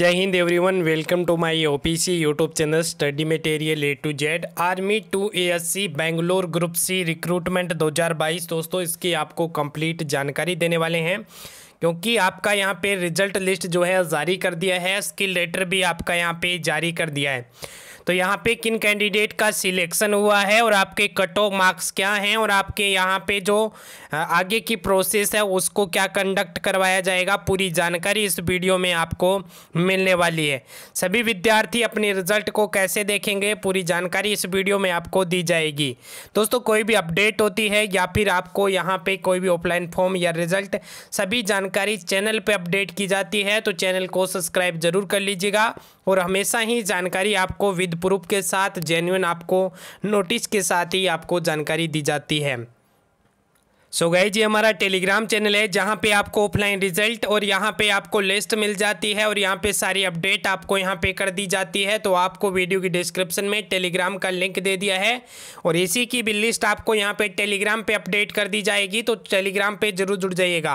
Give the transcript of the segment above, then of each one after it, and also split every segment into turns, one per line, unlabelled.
जय Hind everyone welcome to my OPC YouTube channel study material A to Z army to ASC Bangalore group C recruitment 2022 दोस्तों इसकी आपको complete जानकारी देने वाले हैं क्योंकि आपका यहाँ पे रिजल्ट लिस्ट जो है जारी कर दिया है स्किल लेटर भी आपका यहाँ पे जारी कर दिया है तो यहाँ पे किन कैंडिडेट का सिलेक्शन हुआ है और आपके कट ऑफ मार्क्स क्या हैं और आपके यहाँ पे जो आगे की प्रोसेस है उसको क्या कंडक्ट करवाया जाएगा पूरी जानकारी इस वीडियो में आपको मिलने वाली है सभी विद्यार्थी अपने रिजल्ट को कैसे देखेंगे पूरी जानकारी इस वीडियो में आपको दी जाएगी दोस्तों कोई भी अपडेट होती है या फिर आपको यहाँ पर कोई भी ऑफलाइन फॉर्म या रिजल्ट सभी जानकारी चैनल पर अपडेट की जाती है तो चैनल को सब्सक्राइब जरूर कर लीजिएगा और हमेशा ही जानकारी आपको विद प्रूफ के साथ जेन्यून आपको नोटिस के साथ ही आपको जानकारी दी जाती है सो गए जी हमारा टेलीग्राम चैनल है जहाँ पे आपको ऑफलाइन रिजल्ट और यहाँ पे आपको लिस्ट मिल जाती है और यहाँ पे सारी अपडेट आपको यहाँ पे कर दी जाती है तो आपको वीडियो की डिस्क्रिप्शन में टेलीग्राम का लिंक दे दिया है और इसी की भी लिस्ट आपको यहाँ पे टेलीग्राम पे अपडेट कर दी जाएगी तो टेलीग्राम पर जरूर जुड़ जाइएगा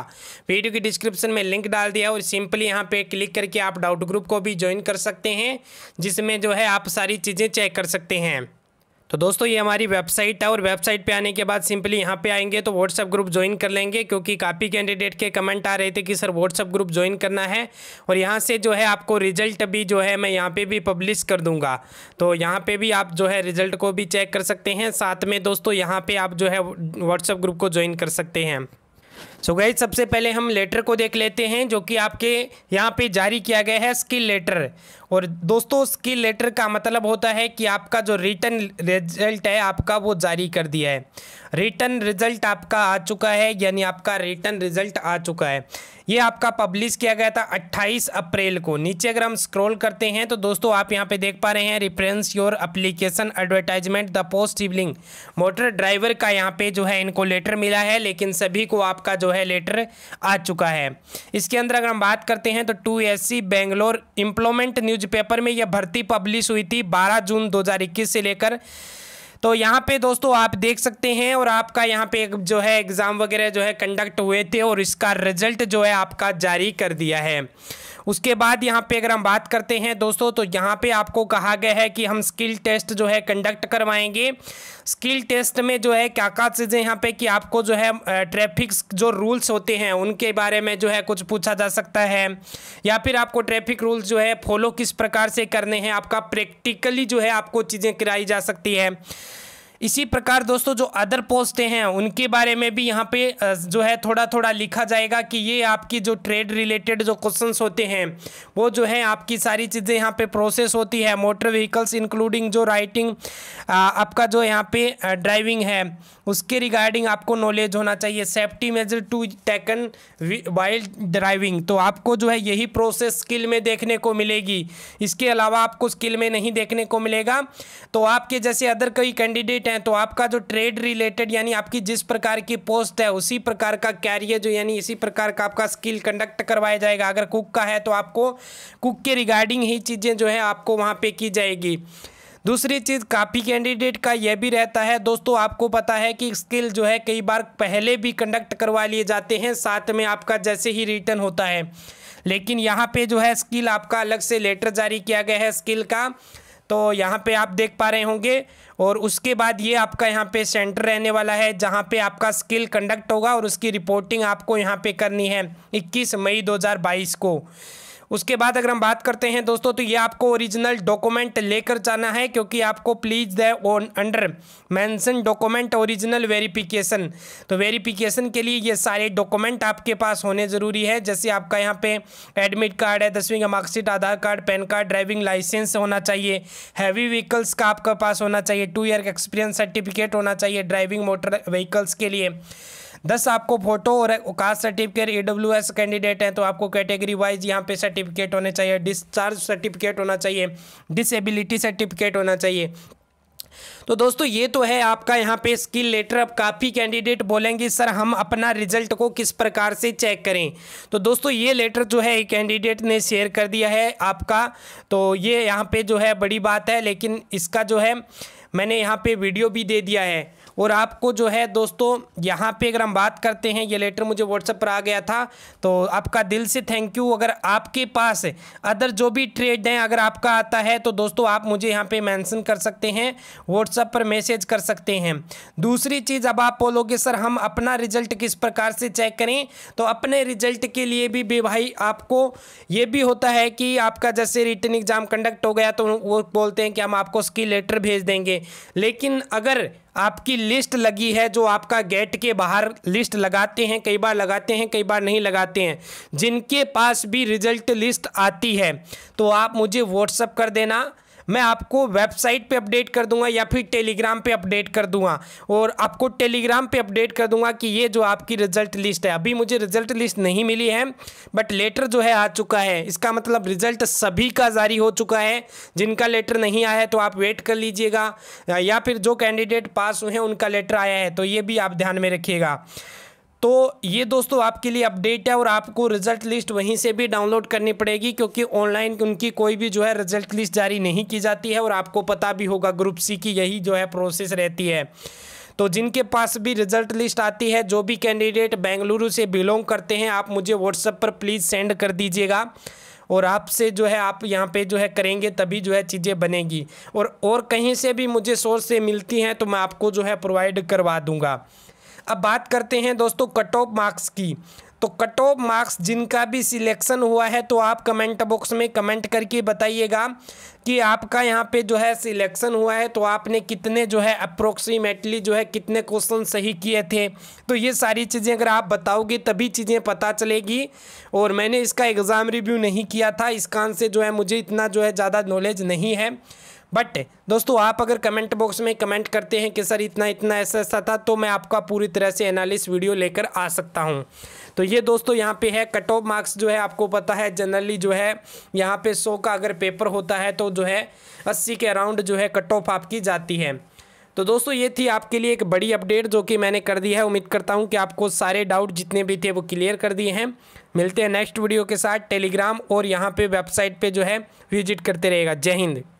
वीडियो की डिस्क्रिप्शन में लिंक डाल दिया और सिंपली यहाँ पर क्लिक करके आप डाउट ग्रुप को भी ज्वाइन कर सकते हैं जिसमें जो है आप सारी चीज़ें चेक कर सकते हैं तो दोस्तों ये हमारी वेबसाइट है और वेबसाइट पे आने के बाद सिंपली यहाँ पे आएंगे तो व्हाट्सअप ग्रुप ज्वाइन कर लेंगे क्योंकि काफ़ी कैंडिडेट के कमेंट आ रहे थे कि सर व्हाट्सअप ग्रुप ज्वाइन करना है और यहाँ से जो है आपको रिजल्ट भी जो है मैं यहाँ पे भी पब्लिश कर दूंगा तो यहाँ पे भी आप जो है रिजल्ट को भी चेक कर सकते हैं साथ में दोस्तों यहाँ पर आप जो है व्हाट्सअप ग्रुप को ज्वाइन कर सकते हैं सो so गाइज सबसे पहले हम लेटर को देख लेते हैं जो कि आपके यहाँ पे जारी किया गया है स्किल लेटर और दोस्तों स्किल लेटर का मतलब होता है कि आपका जो रिटर्न रिजल्ट है आपका वो जारी कर दिया है रिटर्न रिजल्ट आपका आ चुका है यानी आपका रिटर्न रिजल्ट आ चुका है ये आपका पब्लिश किया गया था 28 अप्रैल को नीचे अगर हम स्क्रॉल करते हैं तो दोस्तों आप यहाँ पे देख पा रहे हैं reference your application advertisement the post इवलिंग मोटर ड्राइवर का यहाँ पे जो है इनको लेटर मिला है लेकिन सभी को आपका जो है है लेटर आ चुका है इसके अंदर अगर हम बात करते हैं तो to S C Bangalore news newspaper में यह भर्ती पब्लिश हुई थी 12 जून 2021 से लेकर तो यहाँ पे दोस्तों आप देख सकते हैं और आपका यहाँ पे जो है एग्ज़ाम वगैरह जो है कंडक्ट हुए थे और इसका रिजल्ट जो है आपका जारी कर दिया है उसके बाद यहाँ पे अगर हम बात करते हैं दोस्तों तो यहाँ पे आपको कहा गया है कि हम स्किल टेस्ट जो है कंडक्ट करवाएंगे स्किल टेस्ट में जो है क्या क्या चीज़ें यहाँ पे कि आपको जो है ट्रैफिक जो रूल्स होते हैं उनके बारे में जो है कुछ पूछा जा सकता है या फिर आपको ट्रैफिक रूल्स जो है फॉलो किस प्रकार से करने हैं आपका प्रैक्टिकली जो है आपको चीज़ें कराई जा सकती है इसी प्रकार दोस्तों जो अदर पोस्टें हैं उनके बारे में भी यहाँ पे जो है थोड़ा थोड़ा लिखा जाएगा कि ये आपकी जो ट्रेड रिलेटेड जो क्वेश्चन होते हैं वो जो है आपकी सारी चीज़ें यहाँ पे प्रोसेस होती है मोटर व्हीकल्स इंक्लूडिंग जो राइटिंग आपका जो यहाँ पे ड्राइविंग है उसके रिगार्डिंग आपको नॉलेज होना चाहिए safety measure to taken while driving तो आपको जो है यही प्रोसेस स्किल में देखने को मिलेगी इसके अलावा आपको स्किल में नहीं देखने को मिलेगा तो आपके जैसे अदर कई कैंडिडेट क्लाइंट हैं तो आपका जो ट्रेड रिलेटेड यानी आपकी जिस प्रकार की पोस्ट है उसी प्रकार का कैरियर जो यानी इसी प्रकार का आपका स्किल कंडक्ट करवाया जाएगा अगर कुक का है तो आपको कुक के रिगार्डिंग ही चीज़ें जो है आपको वहाँ पर की जाएगी दूसरी चीज़ काफ़ी कैंडिडेट का यह भी रहता है दोस्तों आपको पता है कि स्किल जो है कई बार पहले भी कंडक्ट करवा लिए जाते हैं साथ में आपका जैसे ही रिटर्न होता है लेकिन यहाँ पे जो है स्किल आपका अलग से लेटर जारी किया गया है स्किल का तो यहाँ पे आप देख पा रहे होंगे और उसके बाद ये आपका यहाँ पे सेंटर रहने वाला है जहाँ पे आपका स्किल कंडक्ट होगा और उसकी रिपोर्टिंग आपको यहाँ पे करनी है 21 मई 2022 को उसके बाद अगर हम बात करते हैं दोस्तों तो ये आपको ओरिजिनल डॉक्यूमेंट लेकर जाना है क्योंकि आपको please the on under mentioned document original verification तो वेरिफिकेशन के लिए ये सारे डॉक्यूमेंट आपके पास होने ज़रूरी है जैसे आपका यहाँ पे एडमिट कार्ड है दसवीं का marksheet Aadhaar card pan card driving licence होना चाहिए हैवी व्हीकल्स का आपके पास होना चाहिए टू ईयर का एक्सपीरियंस सर्टिफिकेट होना चाहिए ड्राइविंग मोटर व्हीकल्स के लिए दस आपको फोटो और कास्ट सर्टिफिकेट ई कैंडिडेट हैं तो आपको कैटेगरी वाइज यहाँ पे सर्टिफिकेट होने चाहिए डिस्चार्ज सर्टिफिकेट होना चाहिए डिसेबिलिटी सर्टिफिकेट होना चाहिए तो दोस्तों ये तो है आपका यहाँ पे स्किल लेटर अब काफ़ी कैंडिडेट बोलेंगे सर हम अपना रिजल्ट को किस प्रकार से चेक करें तो दोस्तों ये लेटर जो है एक कैंडिडेट ने शेयर कर दिया है आपका तो ये यहाँ पे जो है बड़ी बात है लेकिन इसका जो है मैंने यहाँ पे वीडियो भी दे दिया है और आपको जो है दोस्तों यहाँ पे अगर हम बात करते हैं ये लेटर मुझे व्हाट्सएप पर आ गया था तो आपका दिल से थैंक यू अगर आपके पास अदर जो भी ट्रेड हैं अगर आपका आता है तो दोस्तों आप मुझे यहाँ पे मेंशन कर सकते हैं व्हाट्सएप पर मैसेज कर सकते हैं दूसरी चीज़ अब आप बोलोगे सर हम अपना रिजल्ट किस प्रकार से चेक करें तो अपने रिजल्ट के लिए भी, भी भाई आपको ये भी होता है कि आपका जैसे रिटर्न एग्ज़ाम कंडक्ट हो गया तो वो बोलते हैं कि हम आपको उसकी लेटर भेज देंगे लेकिन अगर आपकी लिस्ट लगी है जो आपका गेट के बाहर लिस्ट लगाते हैं कई बार लगाते हैं कई बार नहीं लगाते हैं जिनके पास भी रिजल्ट लिस्ट आती है तो आप मुझे व्हाट्सअप कर देना मैं आपको वेबसाइट पे अपडेट कर दूंगा या फिर टेलीग्राम पे अपडेट कर दूंगा और आपको टेलीग्राम पे अपडेट कर दूंगा कि ये जो आपकी रिजल्ट लिस्ट है अभी मुझे रिजल्ट लिस्ट नहीं मिली है बट लेटर जो है आ चुका है इसका मतलब रिजल्ट सभी का जारी हो चुका है जिनका लेटर नहीं आया है तो आप वेट कर लीजिएगा या फिर जो कैंडिडेट पास हुए हैं उनका लेटर आया है तो ये भी आप ध्यान में रखिएगा तो ये दोस्तों आपके लिए अपडेट है और आपको रिजल्ट लिस्ट वहीं से भी डाउनलोड करनी पड़ेगी क्योंकि ऑनलाइन उनकी कोई भी जो है रिजल्ट लिस्ट जारी नहीं की जाती है और आपको पता भी होगा ग्रुप सी की यही जो है प्रोसेस रहती है तो जिनके पास भी रिजल्ट लिस्ट आती है जो भी कैंडिडेट बेंगलुरु से बिलोंग करते हैं आप मुझे व्हाट्सएप पर प्लीज़ सेंड कर दीजिएगा और आपसे जो है आप यहाँ पे जो है करेंगे तभी जो है चीज़ें बनेगी और और कहीं से भी मुझे सोर्स से मिलती हैं तो मैं आपको जो है प्रोवाइड करवा दूँगा अब बात करते हैं दोस्तों कट ऑफ मार्क्स की तो कट ऑफ मार्क्स जिनका भी सिलेक्शन हुआ है तो आप कमेंट बॉक्स में कमेंट करके बताइएगा कि आपका यहाँ पे जो है सिलेक्शन हुआ है तो आपने कितने जो है अप्रोक्सीमेटली जो है कितने क्वेश्चन सही किए थे तो ये सारी चीज़ें अगर आप बताओगे तभी चीज़ें पता चलेगी और मैंने इसका एग्ज़ाम रिव्यू नहीं किया था इस कान से जो है मुझे इतना जो है ज़्यादा नॉलेज नहीं है बट दोस्तों आप अगर कमेंट बॉक्स में कमेंट करते हैं कि सर इतना इतना ऐसा ऐसा था तो मैं आपका पूरी तरह से एनालिस वीडियो लेकर आ सकता हूँ तो ये दोस्तों यहाँ पे है कट ऑफ मार्क्स जो है आपको पता है जनरली जो है यहाँ पे सौ का अगर पेपर होता है तो जो है अस्सी के अराउंड जो है कट ऑफ आपकी जाती है तो दोस्तों ये थी आपके लिए एक बड़ी अपडेट जो कि मैंने कर दी है उम्मीद करता हूँ कि आपको सारे डाउट जितने भी थे वो क्लियर कर दिए हैं मिलते हैं नेक्स्ट वीडियो के साथ टेलीग्राम और यहाँ पर वेबसाइट पर जो है विजिट करते रहेगा जय हिंद